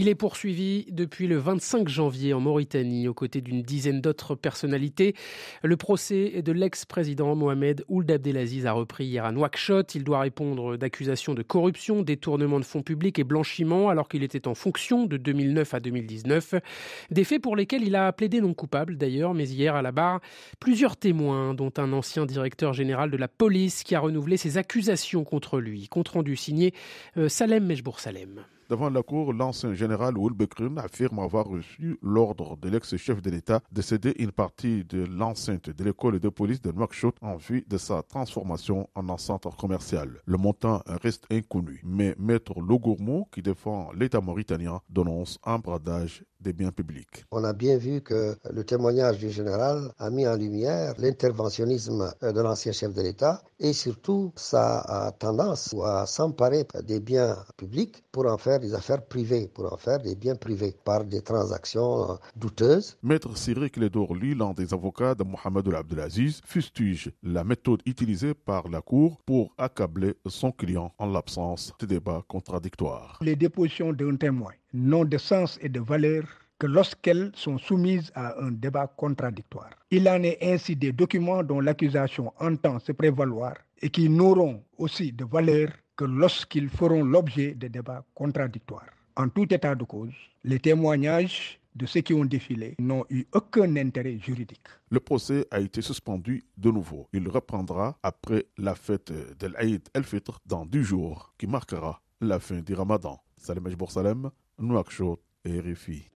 Il est poursuivi depuis le 25 janvier en Mauritanie, aux côtés d'une dizaine d'autres personnalités. Le procès de l'ex-président Mohamed Ould Abdelaziz a repris hier à Nouakchott. Il doit répondre d'accusations de corruption, détournement de fonds publics et blanchiment, alors qu'il était en fonction de 2009 à 2019. Des faits pour lesquels il a plaidé non coupable, d'ailleurs, mais hier à la barre, plusieurs témoins, dont un ancien directeur général de la police qui a renouvelé ses accusations contre lui. Compte rendu signé euh, Salem Mejbour Salem. Devant la cour, l'ancien général Wolbekrun affirme avoir reçu l'ordre de l'ex-chef de l'État de céder une partie de l'enceinte de l'école de police de Nouakchott en vue de sa transformation en centre commercial. Le montant reste inconnu, mais Maître Logourmou, qui défend l'État mauritanien, dénonce un bradage des biens publics. On a bien vu que le témoignage du général a mis en lumière l'interventionnisme de l'ancien chef de l'État et surtout sa tendance à s'emparer des biens publics pour en faire des affaires privées, pour en faire des biens privés par des transactions douteuses. Maître Cyril Clédorli, l'un des avocats de Mohamed Abdelaziz, fustige la méthode utilisée par la Cour pour accabler son client en l'absence de débats contradictoires. Les dépositions d'un témoin n'ont de sens et de valeur que lorsqu'elles sont soumises à un débat contradictoire. Il en est ainsi des documents dont l'accusation entend se prévaloir et qui n'auront aussi de valeur que lorsqu'ils feront l'objet de débats contradictoires. En tout état de cause, les témoignages de ceux qui ont défilé n'ont eu aucun intérêt juridique. Le procès a été suspendu de nouveau. Il reprendra après la fête de l'Aïd el-Fitr dans 10 jours, qui marquera la fin du ramadan. Salam Boursalem, Nouakchott, RFI.